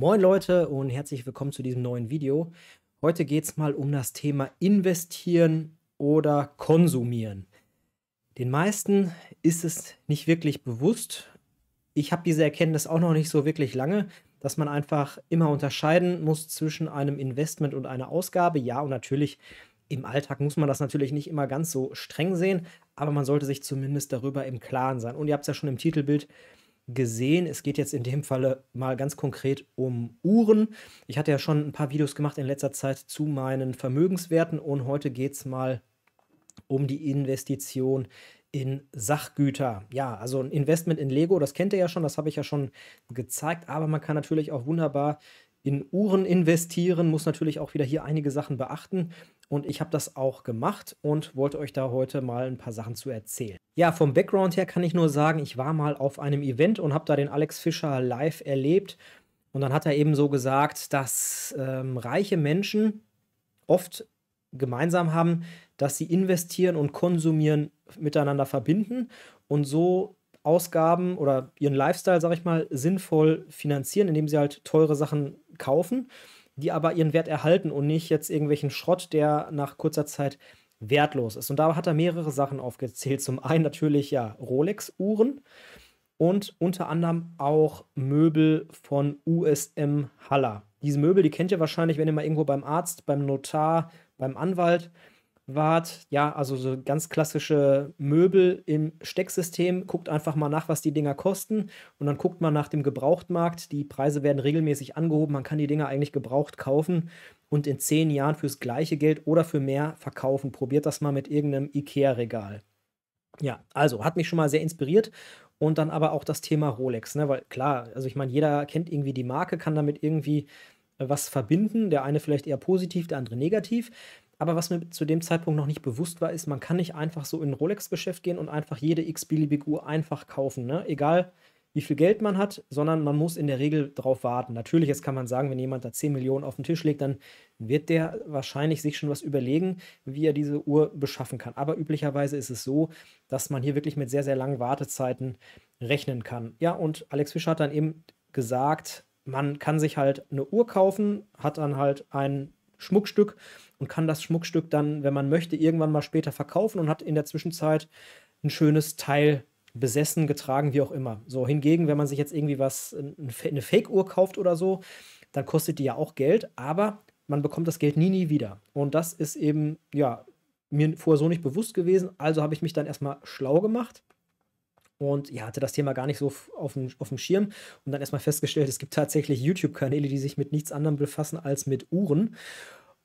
Moin Leute und herzlich willkommen zu diesem neuen Video. Heute geht es mal um das Thema investieren oder konsumieren. Den meisten ist es nicht wirklich bewusst. Ich habe diese Erkenntnis auch noch nicht so wirklich lange, dass man einfach immer unterscheiden muss zwischen einem Investment und einer Ausgabe. Ja, und natürlich im Alltag muss man das natürlich nicht immer ganz so streng sehen, aber man sollte sich zumindest darüber im Klaren sein. Und ihr habt es ja schon im Titelbild gesehen. Es geht jetzt in dem Falle mal ganz konkret um Uhren. Ich hatte ja schon ein paar Videos gemacht in letzter Zeit zu meinen Vermögenswerten und heute geht es mal um die Investition in Sachgüter. Ja, also ein Investment in Lego, das kennt ihr ja schon, das habe ich ja schon gezeigt, aber man kann natürlich auch wunderbar in Uhren investieren, muss natürlich auch wieder hier einige Sachen beachten. Und ich habe das auch gemacht und wollte euch da heute mal ein paar Sachen zu erzählen. Ja, vom Background her kann ich nur sagen, ich war mal auf einem Event und habe da den Alex Fischer live erlebt. Und dann hat er eben so gesagt, dass ähm, reiche Menschen oft gemeinsam haben, dass sie investieren und konsumieren miteinander verbinden und so Ausgaben oder ihren Lifestyle, sag ich mal, sinnvoll finanzieren, indem sie halt teure Sachen kaufen, die aber ihren Wert erhalten und nicht jetzt irgendwelchen Schrott, der nach kurzer Zeit wertlos ist. Und da hat er mehrere Sachen aufgezählt. Zum einen natürlich ja Rolex-Uhren und unter anderem auch Möbel von USM Haller. Diese Möbel, die kennt ihr wahrscheinlich, wenn ihr mal irgendwo beim Arzt, beim Notar, beim Anwalt wart, ja, also so ganz klassische Möbel im Stecksystem. Guckt einfach mal nach, was die Dinger kosten und dann guckt man nach dem Gebrauchtmarkt. Die Preise werden regelmäßig angehoben. Man kann die Dinger eigentlich gebraucht kaufen und in zehn Jahren fürs gleiche Geld oder für mehr verkaufen. Probiert das mal mit irgendeinem IKEA-Regal. Ja, also hat mich schon mal sehr inspiriert und dann aber auch das Thema Rolex, ne? weil klar, also ich meine, jeder kennt irgendwie die Marke, kann damit irgendwie äh, was verbinden, der eine vielleicht eher positiv, der andere negativ. Aber was mir zu dem Zeitpunkt noch nicht bewusst war, ist, man kann nicht einfach so in ein Rolex-Geschäft gehen und einfach jede x-beliebige Uhr einfach kaufen. Ne? Egal, wie viel Geld man hat, sondern man muss in der Regel darauf warten. Natürlich, jetzt kann man sagen, wenn jemand da 10 Millionen auf den Tisch legt, dann wird der wahrscheinlich sich schon was überlegen, wie er diese Uhr beschaffen kann. Aber üblicherweise ist es so, dass man hier wirklich mit sehr, sehr langen Wartezeiten rechnen kann. Ja, und Alex Fischer hat dann eben gesagt, man kann sich halt eine Uhr kaufen, hat dann halt ein Schmuckstück und kann das Schmuckstück dann, wenn man möchte, irgendwann mal später verkaufen und hat in der Zwischenzeit ein schönes Teil besessen, getragen, wie auch immer. So hingegen, wenn man sich jetzt irgendwie was, eine Fake-Uhr kauft oder so, dann kostet die ja auch Geld, aber man bekommt das Geld nie, nie wieder. Und das ist eben, ja, mir vorher so nicht bewusst gewesen. Also habe ich mich dann erstmal schlau gemacht und ja, hatte das Thema gar nicht so auf dem, auf dem Schirm und dann erstmal festgestellt, es gibt tatsächlich YouTube-Kanäle, die sich mit nichts anderem befassen als mit Uhren.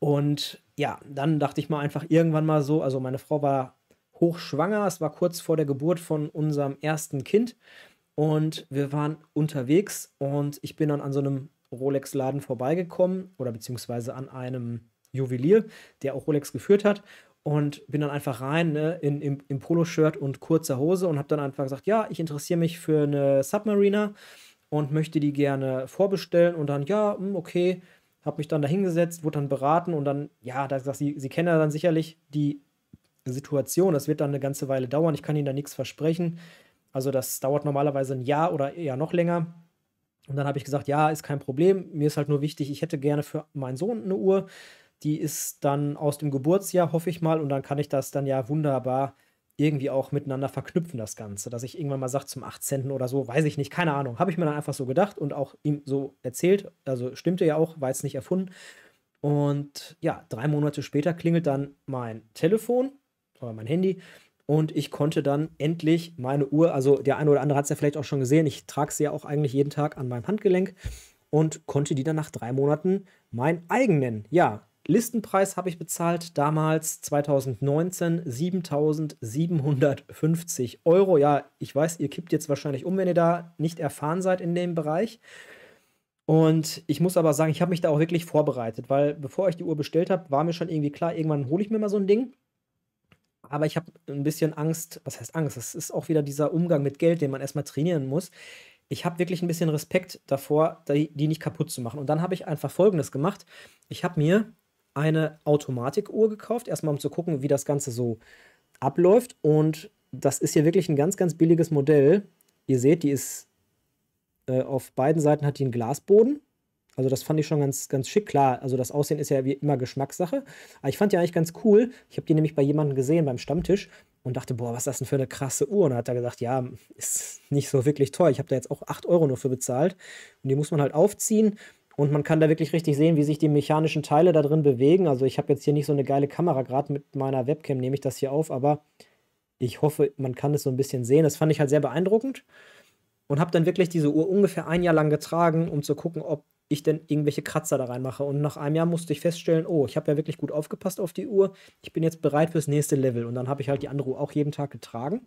Und ja, dann dachte ich mal einfach irgendwann mal so, also meine Frau war hochschwanger, es war kurz vor der Geburt von unserem ersten Kind und wir waren unterwegs und ich bin dann an so einem Rolex-Laden vorbeigekommen oder beziehungsweise an einem Juwelier, der auch Rolex geführt hat und bin dann einfach rein ne, in, im, im Poloshirt und kurzer Hose und habe dann einfach gesagt, ja, ich interessiere mich für eine Submariner und möchte die gerne vorbestellen und dann, ja, hm, okay, habe mich dann dahingesetzt, wurde dann beraten und dann, ja, da gesagt, sie, sie kennen ja dann sicherlich die Situation. Das wird dann eine ganze Weile dauern. Ich kann Ihnen da nichts versprechen. Also das dauert normalerweise ein Jahr oder eher noch länger. Und dann habe ich gesagt, ja, ist kein Problem. Mir ist halt nur wichtig, ich hätte gerne für meinen Sohn eine Uhr. Die ist dann aus dem Geburtsjahr, hoffe ich mal. Und dann kann ich das dann ja wunderbar äh, irgendwie auch miteinander verknüpfen, das Ganze. Dass ich irgendwann mal sage, zum 18. oder so, weiß ich nicht, keine Ahnung. Habe ich mir dann einfach so gedacht und auch ihm so erzählt. Also stimmte ja auch, war jetzt nicht erfunden. Und ja, drei Monate später klingelt dann mein Telefon oder mein Handy und ich konnte dann endlich meine Uhr, also der eine oder andere hat es ja vielleicht auch schon gesehen, ich trage sie ja auch eigentlich jeden Tag an meinem Handgelenk und konnte die dann nach drei Monaten mein eigen nennen. Ja, Listenpreis habe ich bezahlt damals 2019 7750 Euro. Ja, ich weiß, ihr kippt jetzt wahrscheinlich um, wenn ihr da nicht erfahren seid in dem Bereich. Und ich muss aber sagen, ich habe mich da auch wirklich vorbereitet, weil bevor ich die Uhr bestellt habe, war mir schon irgendwie klar, irgendwann hole ich mir mal so ein Ding. Aber ich habe ein bisschen Angst, was heißt Angst? Das ist auch wieder dieser Umgang mit Geld, den man erstmal trainieren muss. Ich habe wirklich ein bisschen Respekt davor, die, die nicht kaputt zu machen. Und dann habe ich einfach Folgendes gemacht. Ich habe mir eine Automatikuhr gekauft, erstmal um zu gucken, wie das Ganze so abläuft. Und das ist hier wirklich ein ganz, ganz billiges Modell. Ihr seht, die ist äh, auf beiden Seiten hat die einen Glasboden. Also das fand ich schon ganz, ganz schick. Klar, also das Aussehen ist ja wie immer Geschmackssache. Aber ich fand die eigentlich ganz cool. Ich habe die nämlich bei jemandem gesehen beim Stammtisch und dachte, boah, was ist das denn für eine krasse Uhr? Und dann hat er gesagt, ja, ist nicht so wirklich teuer. Ich habe da jetzt auch 8 Euro nur für bezahlt. Und die muss man halt aufziehen. Und man kann da wirklich richtig sehen, wie sich die mechanischen Teile da drin bewegen. Also ich habe jetzt hier nicht so eine geile Kamera, gerade mit meiner Webcam nehme ich das hier auf, aber ich hoffe, man kann es so ein bisschen sehen. Das fand ich halt sehr beeindruckend und habe dann wirklich diese Uhr ungefähr ein Jahr lang getragen, um zu gucken, ob ich denn irgendwelche Kratzer da reinmache. Und nach einem Jahr musste ich feststellen, oh, ich habe ja wirklich gut aufgepasst auf die Uhr. Ich bin jetzt bereit fürs nächste Level. Und dann habe ich halt die andere Uhr auch jeden Tag getragen.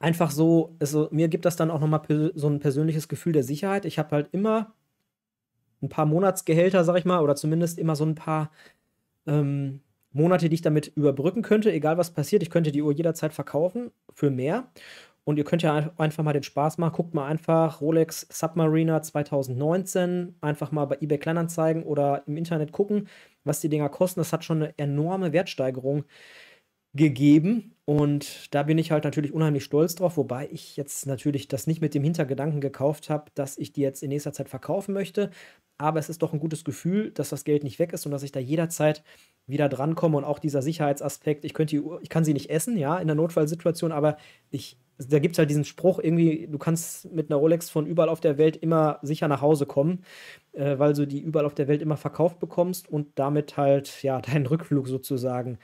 Einfach so, also mir gibt das dann auch nochmal so ein persönliches Gefühl der Sicherheit. Ich habe halt immer ein paar Monatsgehälter, sag ich mal, oder zumindest immer so ein paar ähm, Monate, die ich damit überbrücken könnte, egal was passiert. Ich könnte die Uhr jederzeit verkaufen für mehr. Und ihr könnt ja einfach mal den Spaß machen. Guckt mal einfach Rolex Submariner 2019. Einfach mal bei eBay Kleinanzeigen oder im Internet gucken, was die Dinger kosten. Das hat schon eine enorme Wertsteigerung gegeben. Und da bin ich halt natürlich unheimlich stolz drauf, wobei ich jetzt natürlich das nicht mit dem Hintergedanken gekauft habe, dass ich die jetzt in nächster Zeit verkaufen möchte aber es ist doch ein gutes Gefühl, dass das Geld nicht weg ist und dass ich da jederzeit wieder drankomme und auch dieser Sicherheitsaspekt, ich, könnte die, ich kann sie nicht essen, ja, in der Notfallsituation, aber ich, da gibt es halt diesen Spruch, irgendwie, du kannst mit einer Rolex von überall auf der Welt immer sicher nach Hause kommen, äh, weil du die überall auf der Welt immer verkauft bekommst und damit halt, ja, deinen Rückflug sozusagen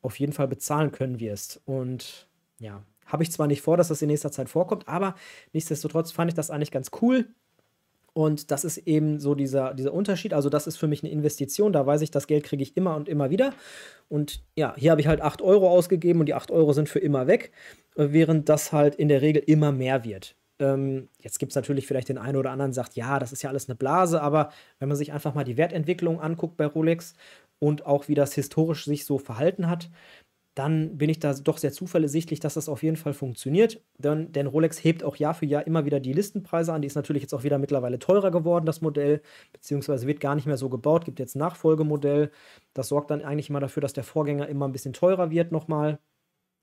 auf jeden Fall bezahlen können wirst. Und ja, habe ich zwar nicht vor, dass das in nächster Zeit vorkommt, aber nichtsdestotrotz fand ich das eigentlich ganz cool. Und das ist eben so dieser, dieser Unterschied. Also das ist für mich eine Investition. Da weiß ich, das Geld kriege ich immer und immer wieder. Und ja, hier habe ich halt 8 Euro ausgegeben und die 8 Euro sind für immer weg, äh, während das halt in der Regel immer mehr wird. Ähm, jetzt gibt es natürlich vielleicht den einen oder anderen, sagt, ja, das ist ja alles eine Blase, aber wenn man sich einfach mal die Wertentwicklung anguckt bei Rolex und auch wie das historisch sich so verhalten hat, dann bin ich da doch sehr zuversichtlich, dass das auf jeden Fall funktioniert. Denn, denn, Rolex hebt auch Jahr für Jahr immer wieder die Listenpreise an. Die ist natürlich jetzt auch wieder mittlerweile teurer geworden, das Modell, beziehungsweise wird gar nicht mehr so gebaut, gibt jetzt Nachfolgemodell. Das sorgt dann eigentlich immer dafür, dass der Vorgänger immer ein bisschen teurer wird nochmal.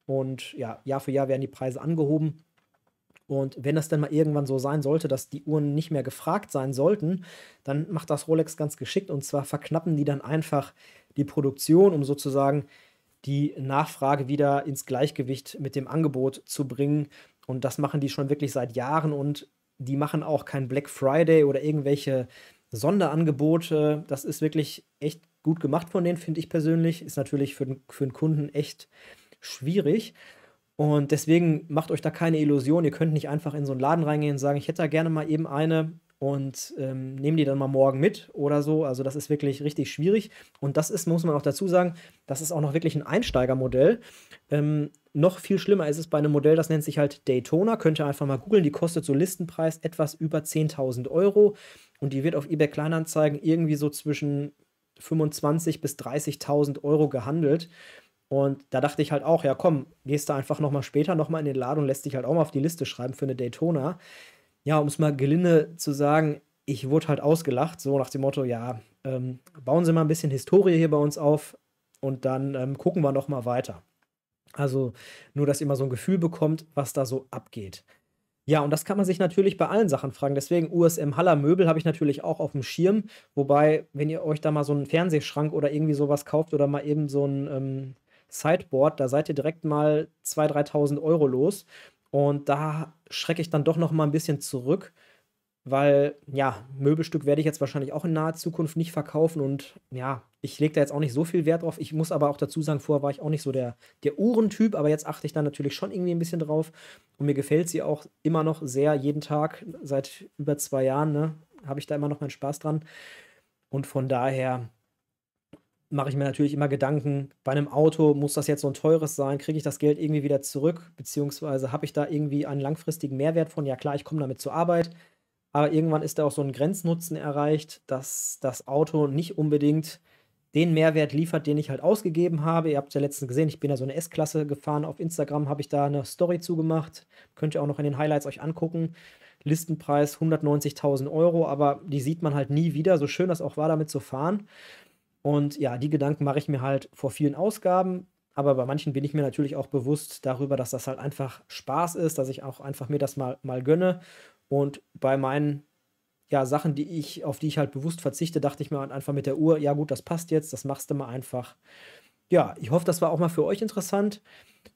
Und ja, Jahr für Jahr werden die Preise angehoben. Und wenn das dann mal irgendwann so sein sollte, dass die Uhren nicht mehr gefragt sein sollten, dann macht das Rolex ganz geschickt und zwar verknappen die dann einfach die Produktion, um sozusagen die Nachfrage wieder ins Gleichgewicht mit dem Angebot zu bringen. Und das machen die schon wirklich seit Jahren und die machen auch kein Black Friday oder irgendwelche Sonderangebote. Das ist wirklich echt gut gemacht von denen, finde ich persönlich. Ist natürlich für den, für den Kunden echt schwierig. Und deswegen macht euch da keine Illusion. Ihr könnt nicht einfach in so einen Laden reingehen und sagen, ich hätte da gerne mal eben eine und ähm, nehmen die dann mal morgen mit oder so. Also das ist wirklich richtig schwierig. Und das ist, muss man auch dazu sagen, das ist auch noch wirklich ein Einsteigermodell. Ähm, noch viel schlimmer ist es bei einem Modell, das nennt sich halt Daytona. Könnt ihr einfach mal googeln. Die kostet so Listenpreis etwas über 10.000 Euro. Und die wird auf eBay Kleinanzeigen irgendwie so zwischen 25.000 bis 30.000 Euro gehandelt. Und da dachte ich halt auch, ja komm, gehst du einfach nochmal später nochmal in den Laden und lässt dich halt auch mal auf die Liste schreiben für eine Daytona ja, um es mal gelinde zu sagen, ich wurde halt ausgelacht, so nach dem Motto, ja, ähm, bauen Sie mal ein bisschen Historie hier bei uns auf und dann ähm, gucken wir noch mal weiter. Also nur, dass ihr mal so ein Gefühl bekommt, was da so abgeht. Ja, und das kann man sich natürlich bei allen Sachen fragen. Deswegen USM Haller Möbel habe ich natürlich auch auf dem Schirm. Wobei, wenn ihr euch da mal so einen Fernsehschrank oder irgendwie sowas kauft oder mal eben so ein ähm, Sideboard, da seid ihr direkt mal 2.000, 3.000 Euro los. Und da schrecke ich dann doch noch mal ein bisschen zurück, weil ja, Möbelstück werde ich jetzt wahrscheinlich auch in naher Zukunft nicht verkaufen und ja, ich lege da jetzt auch nicht so viel Wert drauf. Ich muss aber auch dazu sagen, vorher war ich auch nicht so der, der Uhrentyp, aber jetzt achte ich da natürlich schon irgendwie ein bisschen drauf und mir gefällt sie auch immer noch sehr jeden Tag seit über zwei Jahren, ne, habe ich da immer noch meinen Spaß dran. Und von daher, mache ich mir natürlich immer Gedanken, bei einem Auto muss das jetzt so ein teures sein, kriege ich das Geld irgendwie wieder zurück, beziehungsweise habe ich da irgendwie einen langfristigen Mehrwert von, ja klar, ich komme damit zur Arbeit, aber irgendwann ist da auch so ein Grenznutzen erreicht, dass das Auto nicht unbedingt den Mehrwert liefert, den ich halt ausgegeben habe. Ihr habt ja letztens gesehen, ich bin da so eine S-Klasse gefahren. Auf Instagram habe ich da eine Story zugemacht. Könnt ihr auch noch in den Highlights euch angucken. Listenpreis 190.000 Euro, aber die sieht man halt nie wieder. So schön das auch war, damit zu fahren. Und ja, die Gedanken mache ich mir halt vor vielen Ausgaben, aber bei manchen bin ich mir natürlich auch bewusst darüber, dass das halt einfach Spaß ist, dass ich auch einfach mir das mal, mal gönne. Und bei meinen ja, Sachen, die ich, auf die ich halt bewusst verzichte, dachte ich mir halt einfach mit der Uhr, ja gut, das passt jetzt, das machst du mal einfach. Ja, ich hoffe, das war auch mal für euch interessant.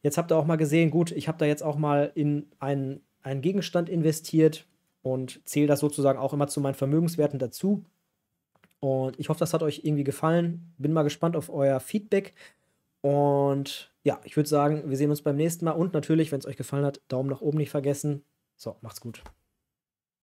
Jetzt habt ihr auch mal gesehen, gut, ich habe da jetzt auch mal in einen, einen Gegenstand investiert und zähle das sozusagen auch immer zu meinen Vermögenswerten dazu. Und ich hoffe, das hat euch irgendwie gefallen. Bin mal gespannt auf euer Feedback. Und ja, ich würde sagen, wir sehen uns beim nächsten Mal. Und natürlich, wenn es euch gefallen hat, Daumen nach oben nicht vergessen. So, macht's gut.